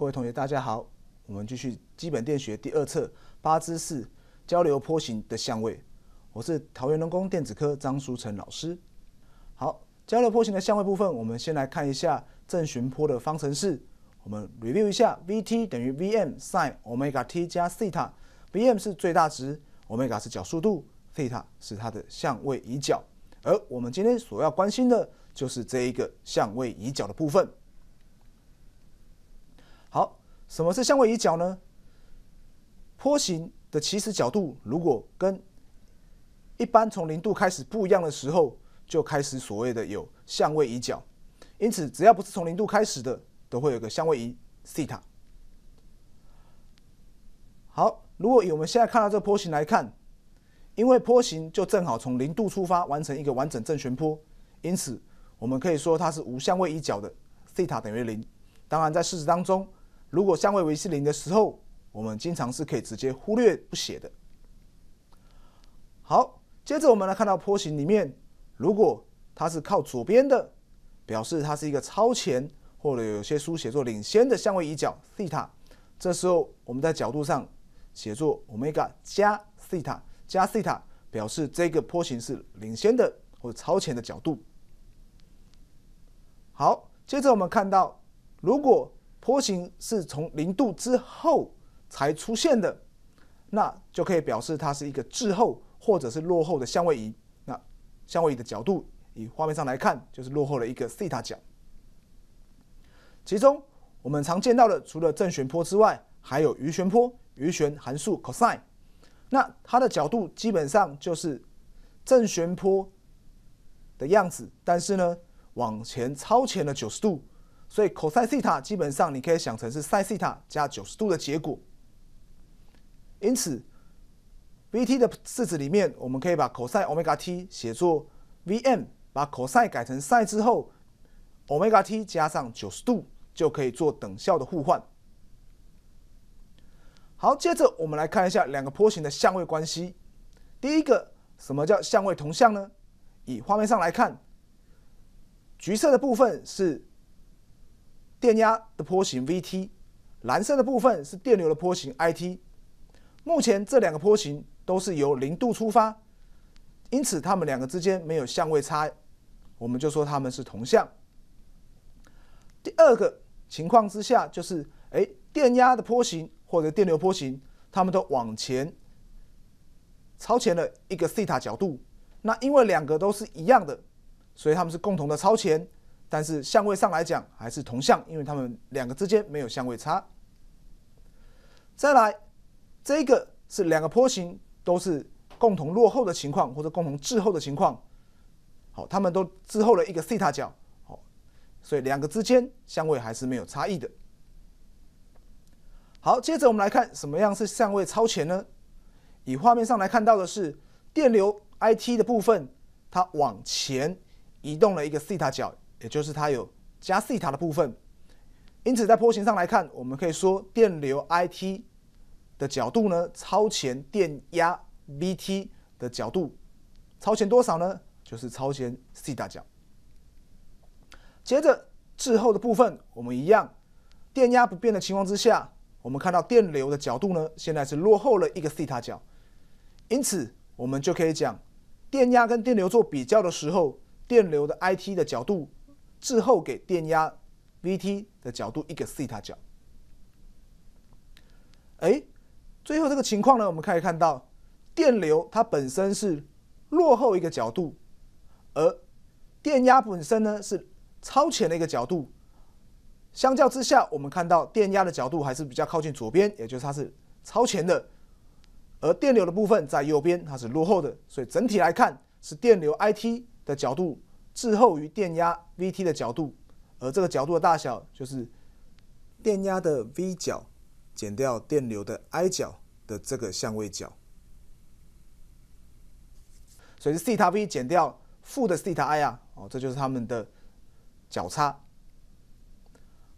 各位同学，大家好。我们继续《基本电学》第二册八之四交流波形的相位。我是桃园农工电子科张淑成老师。好，交流波形的相位部分，我们先来看一下正弦波的方程式。我们 review 一下，v t 等于 v m s i n omega t 加西塔。v m 是最大值，omega 是角速度，t h e t a 是它的相位移角。而我们今天所要关心的就是这一个相位移角的部分。好，什么是相位移角呢？坡形的起始角度如果跟一般从零度开始不一样的时候，就开始所谓的有相位移角。因此，只要不是从零度开始的，都会有个相位移西塔。好，如果以我们现在看到这坡形来看，因为坡形就正好从零度出发完成一个完整正弦坡，因此我们可以说它是无相位移角的，西塔等于零。当然，在事实当中，如果相位为零的时候，我们经常是可以直接忽略不写的。好，接着我们来看到坡形里面，如果它是靠左边的，表示它是一个超前，或者有些书写作领先的相位移角西塔。这时候我们在角度上写作欧米伽加西塔加西塔，表示这个坡形是领先的或超前的角度。好，接着我们看到如果。坡形是从零度之后才出现的，那就可以表示它是一个滞后或者是落后的相位移。那相位移的角度，以画面上来看，就是落后了一个西塔角。其中我们常见到的，除了正弦坡之外，还有余弦坡，余弦函数 cosine。那它的角度基本上就是正弦坡的样子，但是呢，往前超前了九十度。所以 cos 西塔基本上你可以想成是 sin 西塔加九十度的结果。因此，vt 的式子里面，我们可以把 cos 欧米伽 t 写作 vm，把 cos 改成 sin 之后，欧米伽 t 加上九十度就可以做等效的互换。好，接着我们来看一下两个波形的相位关系。第一个，什么叫相位同向呢？以画面上来看，橘色的部分是。电压的波形 vt，蓝色的部分是电流的波形 it。目前这两个波形都是由零度出发，因此它们两个之间没有相位差，我们就说它们是同向。第二个情况之下就是，哎，电压的波形或者电流波形，它们都往前超前了一个西塔角度。那因为两个都是一样的，所以它们是共同的超前。但是相位上来讲还是同相，因为它们两个之间没有相位差。再来，这个是两个波形都是共同落后的情况，或者共同滞后的情况。好，他们都滞后了一个西塔角。好，所以两个之间相位还是没有差异的。好，接着我们来看什么样是相位超前呢？以画面上来看到的是电流 I_T 的部分，它往前移动了一个西塔角。也就是它有加西塔的部分，因此在波形上来看，我们可以说电流 I T 的角度呢超前电压 V T 的角度超前多少呢？就是超前西塔角。接着滞后的部分，我们一样，电压不变的情况之下，我们看到电流的角度呢现在是落后了一个西塔角，因此我们就可以讲电压跟电流做比较的时候，电流的 I T 的角度。滞后给电压 Vt 的角度一个西塔角。哎，最后这个情况呢，我们可以看到，电流它本身是落后一个角度，而电压本身呢是超前的一个角度。相较之下，我们看到电压的角度还是比较靠近左边，也就是它是超前的；而电流的部分在右边，它是落后的。所以整体来看，是电流 I t 的角度。滞后于电压 Vt 的角度，而这个角度的大小就是电压的 V 角减掉电流的 I 角的这个相位角，所以是 theta V 减掉负的 theta I 啊，哦，这就是它们的角差。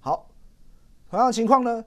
好，同样的情况呢，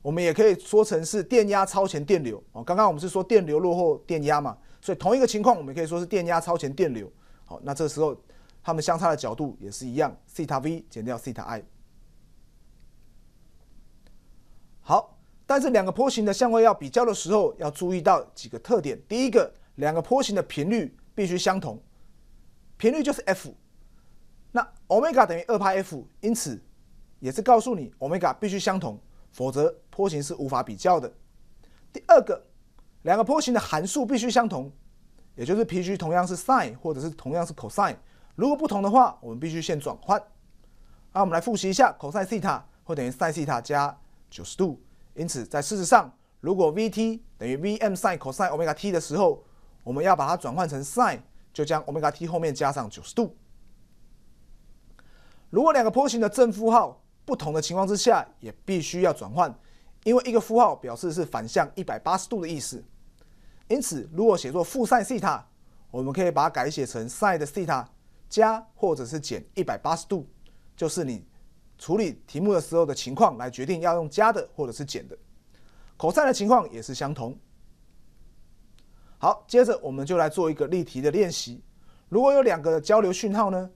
我们也可以说成是电压超前电流。哦，刚刚我们是说电流落后电压嘛。所以同一个情况，我们可以说是电压超前电流。好，那这时候它们相差的角度也是一样，西塔 v 减掉西塔 i。好，但是两个波形的相位要比较的时候，要注意到几个特点。第一个，两个波形的频率必须相同，频率就是 f。那欧米伽等于二派 f，因此也是告诉你欧米伽必须相同，否则波形是无法比较的。第二个。两个波形的函数必须相同，也就是 P g 同样是 sin 或者是同样是 cosine。如果不同的话，我们必须先转换。那我们来复习一下，cosine 西塔会等于 sin 西塔加九十度。因此，在事实上，如果 vt 等于 vm sine cosine 欧米伽 t 的时候，我们要把它转换成 sin，就将欧米伽 t 后面加上九十度。如果两个波形的正负号不同的情况之下，也必须要转换，因为一个负号表示是反向一百八十度的意思。因此，如果写作负 sin 西塔，我们可以把它改写成 sin 的西塔加或者是减一百八十度，就是你处理题目的时候的情况来决定要用加的或者是减的。口算的情况也是相同。好，接着我们就来做一个例题的练习。如果有两个交流讯号呢，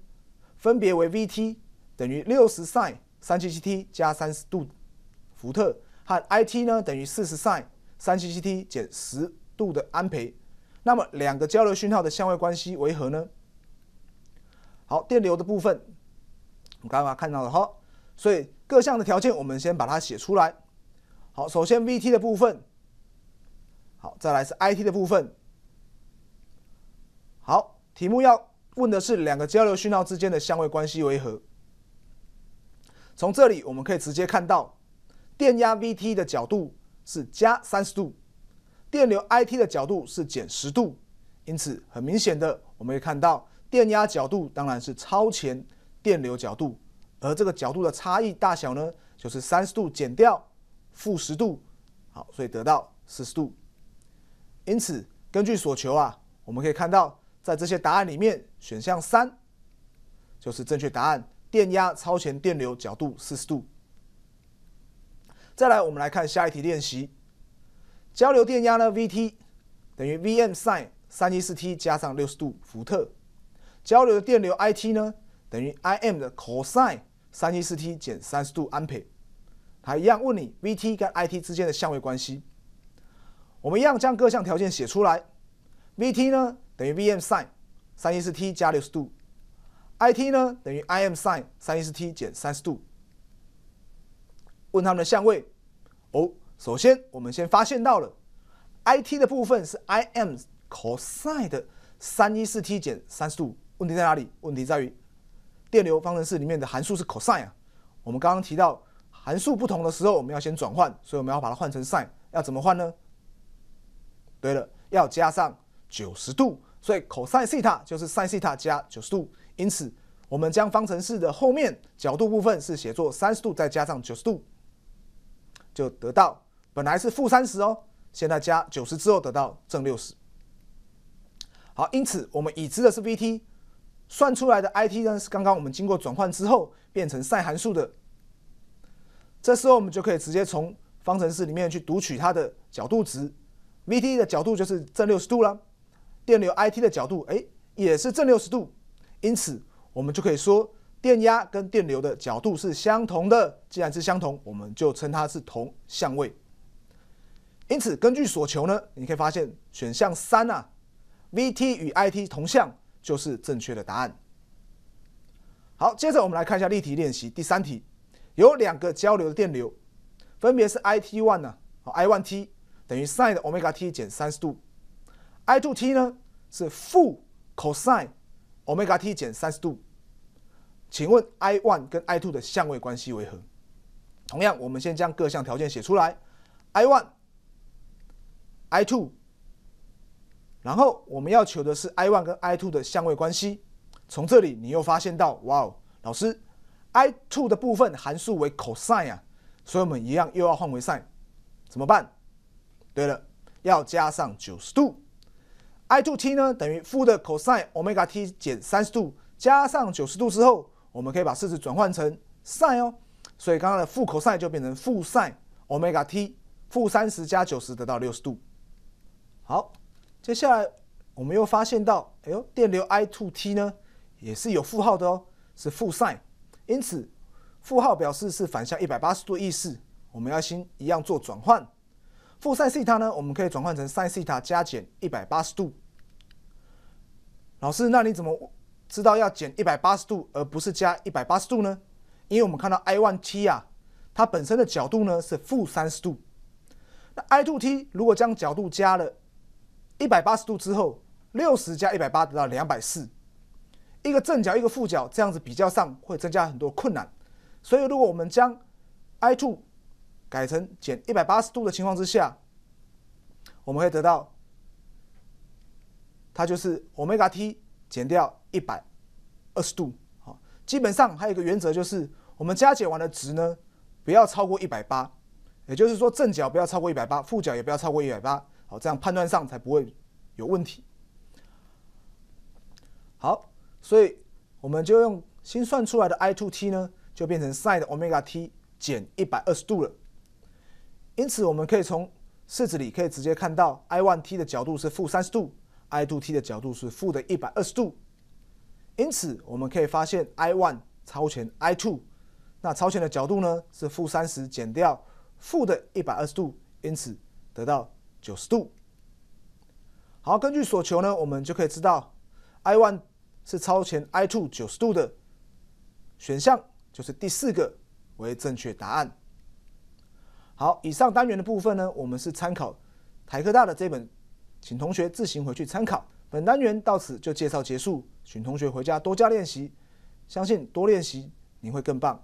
分别为 v_t 等于六十 sin 三七七 t 加三十度伏特和 i_t 呢等于四十 sin 三七七 t 减十。度的安培，那么两个交流讯号的相位关系为何呢？好，电流的部分，我们刚刚看到的哈，所以各项的条件，我们先把它写出来。好，首先 Vt 的部分，好，再来是 It 的部分。好，题目要问的是两个交流讯号之间的相位关系为何？从这里我们可以直接看到，电压 Vt 的角度是加三十度。电流 i t 的角度是减十度，因此很明显的，我们可以看到电压角度当然是超前电流角度，而这个角度的差异大小呢，就是三十度减掉负十度，好，所以得到四十度。因此根据所求啊，我们可以看到在这些答案里面，选项三就是正确答案，电压超前电流角度四十度。再来，我们来看下一题练习。交流电压呢，Vt 等于 Vm sine 三一四 t 加上六十度伏特。交流的电流 It 呢，等于 Im 的 cosine 三一四 t 减三十度安培。它一样问你 Vt 跟 It 之间的相位关系。我们一样将各项条件写出来。Vt 呢等于 Vm sine 三一四 t 加六十度。It 呢等于 Im sine 三一四 t 减三十度。问他们的相位哦。首先，我们先发现到了，I t 的部分是 I m cosine 三一四 t 减三十度。问题在哪里？问题在于电流方程式里面的函数是 cosine 啊。我们刚刚提到函数不同的时候，我们要先转换，所以我们要把它换成 sine。要怎么换呢？对了，要加上九十度。所以 cosine 西塔就是 sine 西塔加九十度。因此，我们将方程式的后面角度部分是写作三十度再加上九十度，就得到。本来是负三十哦，现在加九十之后得到正六十。好，因此我们已知的是 Vt，算出来的 It 呢是刚刚我们经过转换之后变成塞函数的。这时候我们就可以直接从方程式里面去读取它的角度值。Vt 的角度就是正六十度了，电流 It 的角度哎也是正六十度。因此我们就可以说电压跟电流的角度是相同的。既然是相同，我们就称它是同相位。因此，根据所求呢，你可以发现选项三啊，v t 与 i t 同向就是正确的答案。好，接着我们来看一下例题练习第三题，有两个交流的电流，分别是 i t one 呢和 i one t 等于 sin 的欧米伽 t 减三十度，i two t 呢是负 cosine 欧米伽 t 减三十度。请问 i one 跟 i two 的相位关系为何？同样，我们先将各项条件写出来，i one。i two，然后我们要求的是 i one 跟 i two 的相位关系。从这里你又发现到，哇哦，老师，i two 的部分函数为 cosine 啊，所以我们一样又要换为 sin，怎么办？对了，要加上九十度。i two t 呢等于负的 cosine omega t 减三十度加上九十度之后，我们可以把式子转换成 sin 哦，所以刚刚的负 cosine 就变成负 sin omega t，负三十加九十得到六十度。好，接下来我们又发现到，哎呦，电流 i to t 呢，也是有负号的哦，是负 sin，因此负号表示是反向一百八十度意思。我们要先一样做转换，负 sin 西塔呢，我们可以转换成 sin 西塔加减一百八十度。老师，那你怎么知道要减一百八十度而不是加一百八十度呢？因为我们看到 i one t 啊，它本身的角度呢是负三十度，那 i two t 如果将角度加了。一百八十度之后，六十加一百八得到两百四，一个正角，一个负角，这样子比较上会增加很多困难。所以，如果我们将 i two 改成减一百八十度的情况之下，我们会得到它就是 omega t 减掉一百二十度。好，基本上还有一个原则就是，我们加减完的值呢，不要超过一百八，也就是说正角不要超过一百八，负角也不要超过一百八。好，这样判断上才不会有问题。好，所以我们就用新算出来的 i two t 呢，就变成 sin omega t 减一百二十度了。因此，我们可以从式子里可以直接看到 i one t 的角度是负三十度，i two t 的角度是负的一百二十度。因此，我们可以发现 i one 超前 i two，那超前的角度呢是负三十减掉负的一百二十度，因此得到。九十度。好，根据所求呢，我们就可以知道，I one 是超前 I two 九十度的，选项就是第四个为正确答案。好，以上单元的部分呢，我们是参考台科大的这本，请同学自行回去参考。本单元到此就介绍结束，请同学回家多加练习，相信多练习你会更棒。